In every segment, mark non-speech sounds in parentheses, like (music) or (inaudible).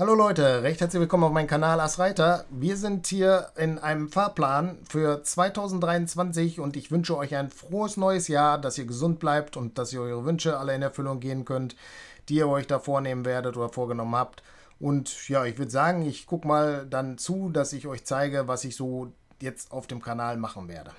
Hallo Leute, recht herzlich willkommen auf meinem Kanal Asreiter. Wir sind hier in einem Fahrplan für 2023 und ich wünsche euch ein frohes neues Jahr, dass ihr gesund bleibt und dass ihr eure Wünsche alle in Erfüllung gehen könnt, die ihr euch da vornehmen werdet oder vorgenommen habt. Und ja, ich würde sagen, ich gucke mal dann zu, dass ich euch zeige, was ich so jetzt auf dem Kanal machen werde.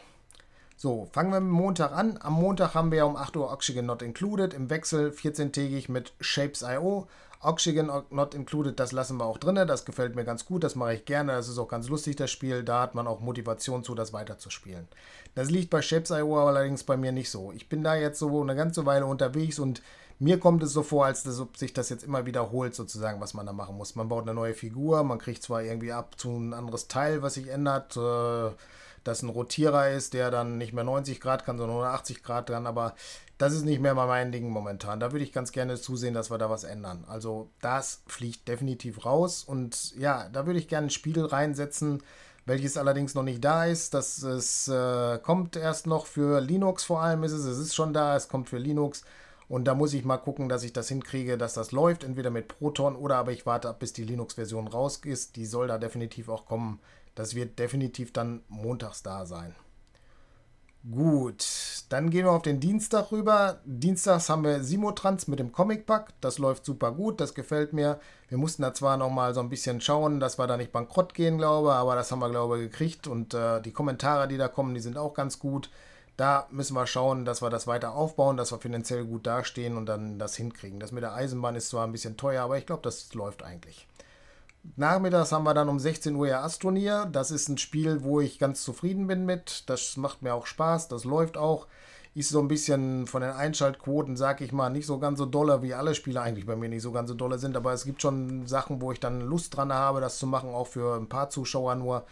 So, fangen wir mit Montag an. Am Montag haben wir ja um 8 Uhr Oxygen Not Included im Wechsel 14-tägig mit Shapes.io. Oxygen Not Included, das lassen wir auch drin. Das gefällt mir ganz gut, das mache ich gerne. Das ist auch ganz lustig, das Spiel. Da hat man auch Motivation zu, das weiterzuspielen. Das liegt bei Shapes.io allerdings bei mir nicht so. Ich bin da jetzt so eine ganze Weile unterwegs und mir kommt es so vor, als dass sich das jetzt immer wiederholt, sozusagen, was man da machen muss. Man baut eine neue Figur, man kriegt zwar irgendwie ab zu ein anderes Teil, was sich ändert. Äh, dass ein Rotierer ist, der dann nicht mehr 90 Grad kann, sondern 180 Grad kann. Aber das ist nicht mehr mein Ding momentan. Da würde ich ganz gerne zusehen, dass wir da was ändern. Also das fliegt definitiv raus. Und ja, da würde ich gerne einen Spiegel reinsetzen, welches allerdings noch nicht da ist. Das äh, kommt erst noch für Linux vor allem ist es. Es ist schon da, es kommt für Linux. Und da muss ich mal gucken, dass ich das hinkriege, dass das läuft, entweder mit Proton oder aber ich warte ab, bis die Linux-Version raus ist. Die soll da definitiv auch kommen. Das wird definitiv dann montags da sein. Gut, dann gehen wir auf den Dienstag rüber. Dienstags haben wir Simotrans mit dem Comic Pack. Das läuft super gut, das gefällt mir. Wir mussten da zwar nochmal so ein bisschen schauen, dass wir da nicht bankrott gehen, glaube aber das haben wir, glaube ich, gekriegt. Und äh, die Kommentare, die da kommen, die sind auch ganz gut. Da müssen wir schauen, dass wir das weiter aufbauen, dass wir finanziell gut dastehen und dann das hinkriegen. Das mit der Eisenbahn ist zwar ein bisschen teuer, aber ich glaube, das läuft eigentlich. Nachmittags haben wir dann um 16 Uhr ihr Asturnier. Das ist ein Spiel, wo ich ganz zufrieden bin mit. Das macht mir auch Spaß, das läuft auch. Ist so ein bisschen von den Einschaltquoten, sag ich mal, nicht so ganz so dolle, wie alle Spiele eigentlich bei mir nicht so ganz so dolle sind. Aber es gibt schon Sachen, wo ich dann Lust dran habe, das zu machen, auch für ein paar Zuschauer nur.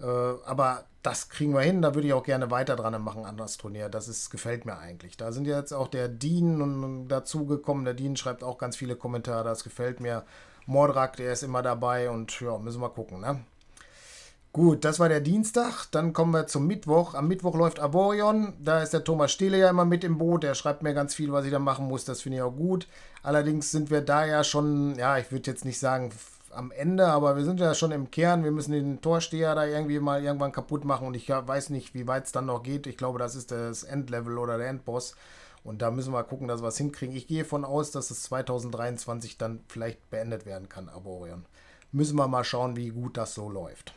Äh, aber das kriegen wir hin, da würde ich auch gerne weiter dran machen an das Turnier. Das ist, gefällt mir eigentlich. Da sind jetzt auch der Dean dazugekommen. Der Dean schreibt auch ganz viele Kommentare, das gefällt mir. Mordrak, der ist immer dabei und ja, müssen wir gucken, ne? Gut, das war der Dienstag. Dann kommen wir zum Mittwoch. Am Mittwoch läuft Arborion. Da ist der Thomas Steele ja immer mit im Boot. Der schreibt mir ganz viel, was ich da machen muss. Das finde ich auch gut. Allerdings sind wir da ja schon, ja, ich würde jetzt nicht sagen am Ende, aber wir sind ja schon im Kern. Wir müssen den Torsteher da irgendwie mal irgendwann kaputt machen. Und ich weiß nicht, wie weit es dann noch geht. Ich glaube, das ist das Endlevel oder der Endboss. Und da müssen wir gucken, dass wir was hinkriegen. Ich gehe von aus, dass es 2023 dann vielleicht beendet werden kann, Aborion. Müssen wir mal schauen, wie gut das so läuft.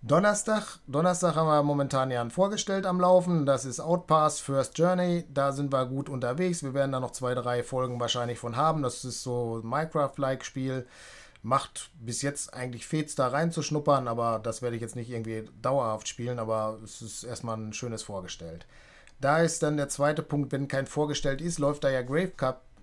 Donnerstag, Donnerstag haben wir momentan ja einen vorgestellt am Laufen. Das ist Outpass First Journey. Da sind wir gut unterwegs. Wir werden da noch zwei, drei Folgen wahrscheinlich von haben. Das ist so Minecraft-like Spiel. Macht bis jetzt eigentlich Fets da reinzuschnuppern, aber das werde ich jetzt nicht irgendwie dauerhaft spielen. Aber es ist erstmal ein schönes vorgestellt. Da ist dann der zweite Punkt, wenn kein vorgestellt ist, läuft da ja Grave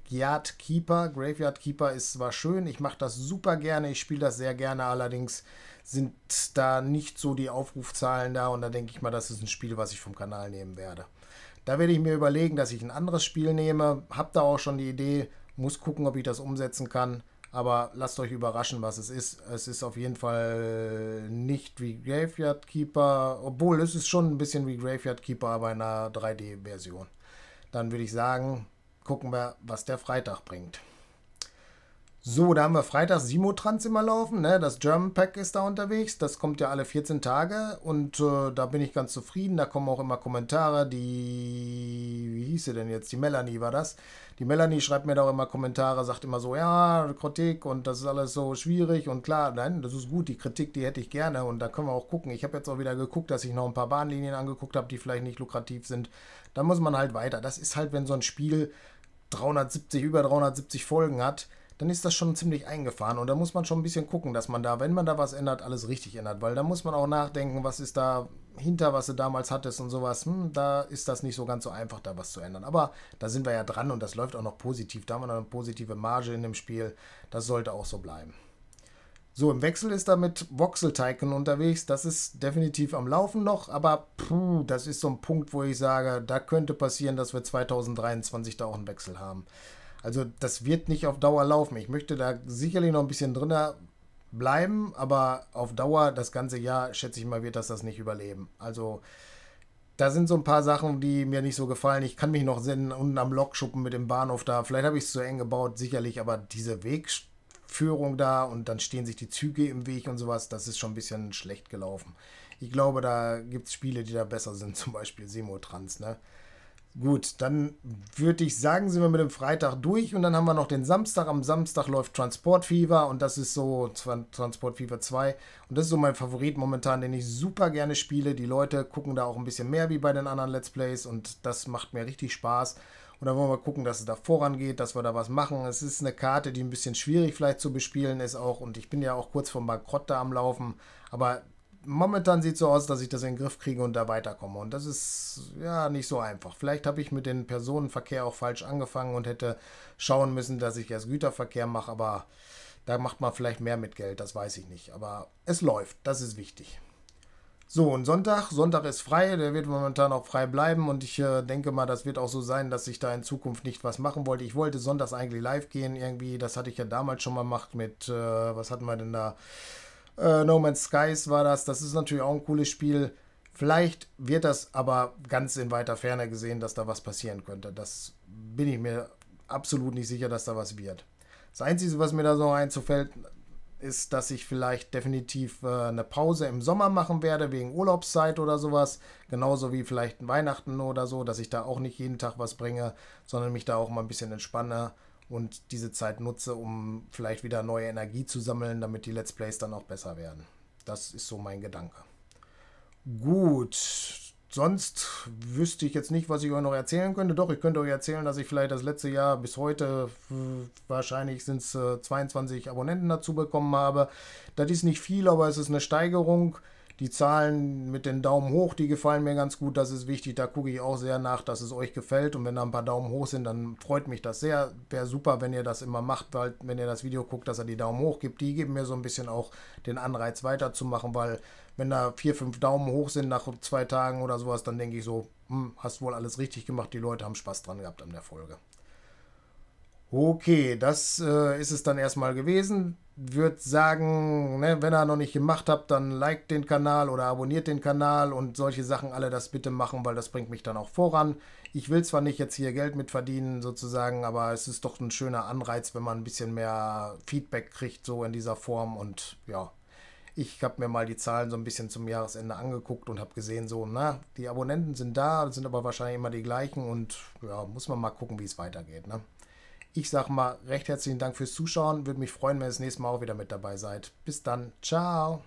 Yard Keeper. Graveyard Keeper ist zwar schön, ich mache das super gerne, ich spiele das sehr gerne, allerdings sind da nicht so die Aufrufzahlen da und da denke ich mal, das ist ein Spiel, was ich vom Kanal nehmen werde. Da werde ich mir überlegen, dass ich ein anderes Spiel nehme, habe da auch schon die Idee, muss gucken, ob ich das umsetzen kann. Aber lasst euch überraschen, was es ist. Es ist auf jeden Fall nicht wie Graveyard Keeper, obwohl es ist schon ein bisschen wie Graveyard Keeper, aber in einer 3D-Version. Dann würde ich sagen, gucken wir, was der Freitag bringt. So, da haben wir Freitag Simotrans immer laufen. Ne? Das German Pack ist da unterwegs. Das kommt ja alle 14 Tage und äh, da bin ich ganz zufrieden. Da kommen auch immer Kommentare, die hieß sie denn jetzt? Die Melanie war das. Die Melanie schreibt mir da auch immer Kommentare, sagt immer so, ja, Kritik und das ist alles so schwierig und klar, nein, das ist gut, die Kritik, die hätte ich gerne und da können wir auch gucken. Ich habe jetzt auch wieder geguckt, dass ich noch ein paar Bahnlinien angeguckt habe, die vielleicht nicht lukrativ sind. Da muss man halt weiter. Das ist halt, wenn so ein Spiel 370, über 370 Folgen hat, dann ist das schon ziemlich eingefahren. Und da muss man schon ein bisschen gucken, dass man da, wenn man da was ändert, alles richtig ändert. Weil da muss man auch nachdenken, was ist da hinter, was du damals hattest und sowas. Hm, da ist das nicht so ganz so einfach, da was zu ändern. Aber da sind wir ja dran und das läuft auch noch positiv. Da haben wir eine positive Marge in dem Spiel. Das sollte auch so bleiben. So, im Wechsel ist er mit Voxel Tycoon unterwegs. Das ist definitiv am Laufen noch, aber puh, das ist so ein Punkt, wo ich sage, da könnte passieren, dass wir 2023 da auch einen Wechsel haben. Also das wird nicht auf Dauer laufen. Ich möchte da sicherlich noch ein bisschen drinnen bleiben, aber auf Dauer, das ganze Jahr, schätze ich mal, wird das das nicht überleben. Also da sind so ein paar Sachen, die mir nicht so gefallen. Ich kann mich noch sehen, unten am Lokschuppen mit dem Bahnhof da. Vielleicht habe ich es zu eng gebaut, sicherlich, aber diese Wegführung da und dann stehen sich die Züge im Weg und sowas, das ist schon ein bisschen schlecht gelaufen. Ich glaube, da gibt es Spiele, die da besser sind, (laughs) zum Beispiel Semotrans, ne? Gut, dann würde ich sagen, sind wir mit dem Freitag durch und dann haben wir noch den Samstag. Am Samstag läuft Transport Fever und das ist so Transport Fever 2 und das ist so mein Favorit momentan, den ich super gerne spiele. Die Leute gucken da auch ein bisschen mehr wie bei den anderen Let's Plays und das macht mir richtig Spaß. Und dann wollen wir gucken, dass es da vorangeht, dass wir da was machen. Es ist eine Karte, die ein bisschen schwierig vielleicht zu bespielen ist auch und ich bin ja auch kurz vom Bankrott da am Laufen, aber momentan sieht es so aus, dass ich das in den Griff kriege und da weiterkomme. Und das ist ja nicht so einfach. Vielleicht habe ich mit dem Personenverkehr auch falsch angefangen und hätte schauen müssen, dass ich erst Güterverkehr mache, aber da macht man vielleicht mehr mit Geld, das weiß ich nicht. Aber es läuft, das ist wichtig. So, und Sonntag, Sonntag ist frei, der wird momentan auch frei bleiben und ich äh, denke mal, das wird auch so sein, dass ich da in Zukunft nicht was machen wollte. Ich wollte sonntags eigentlich live gehen irgendwie, das hatte ich ja damals schon mal gemacht mit, äh, was hatten wir denn da? Äh, no Man's Skies war das. Das ist natürlich auch ein cooles Spiel. Vielleicht wird das aber ganz in weiter Ferne gesehen, dass da was passieren könnte. Das bin ich mir absolut nicht sicher, dass da was wird. Das Einzige, was mir da so einzufällt, ist, dass ich vielleicht definitiv äh, eine Pause im Sommer machen werde, wegen Urlaubszeit oder sowas. Genauso wie vielleicht Weihnachten oder so, dass ich da auch nicht jeden Tag was bringe, sondern mich da auch mal ein bisschen entspanne und diese Zeit nutze, um vielleicht wieder neue Energie zu sammeln, damit die Let's Plays dann auch besser werden. Das ist so mein Gedanke. Gut, sonst wüsste ich jetzt nicht, was ich euch noch erzählen könnte. Doch, ich könnte euch erzählen, dass ich vielleicht das letzte Jahr bis heute hm, wahrscheinlich sind es 22 äh, Abonnenten dazu bekommen habe. Das ist nicht viel, aber es ist eine Steigerung. Die Zahlen mit den Daumen hoch, die gefallen mir ganz gut. Das ist wichtig. Da gucke ich auch sehr nach, dass es euch gefällt. Und wenn da ein paar Daumen hoch sind, dann freut mich das sehr. Wäre super, wenn ihr das immer macht, weil wenn ihr das Video guckt, dass er die Daumen hoch gibt. Die geben mir so ein bisschen auch den Anreiz weiterzumachen, weil wenn da vier, fünf Daumen hoch sind nach zwei Tagen oder sowas, dann denke ich so, hm, hast wohl alles richtig gemacht. Die Leute haben Spaß dran gehabt an der Folge. Okay, das äh, ist es dann erstmal gewesen. Würde sagen, ne, wenn ihr noch nicht gemacht habt, dann liked den Kanal oder abonniert den Kanal und solche Sachen alle das bitte machen, weil das bringt mich dann auch voran. Ich will zwar nicht jetzt hier Geld mit verdienen sozusagen, aber es ist doch ein schöner Anreiz, wenn man ein bisschen mehr Feedback kriegt so in dieser Form und ja, ich habe mir mal die Zahlen so ein bisschen zum Jahresende angeguckt und habe gesehen, so, na, die Abonnenten sind da, sind aber wahrscheinlich immer die gleichen und ja, muss man mal gucken, wie es weitergeht. Ne? Ich sage mal recht herzlichen Dank fürs Zuschauen. Würde mich freuen, wenn ihr das nächste Mal auch wieder mit dabei seid. Bis dann. Ciao.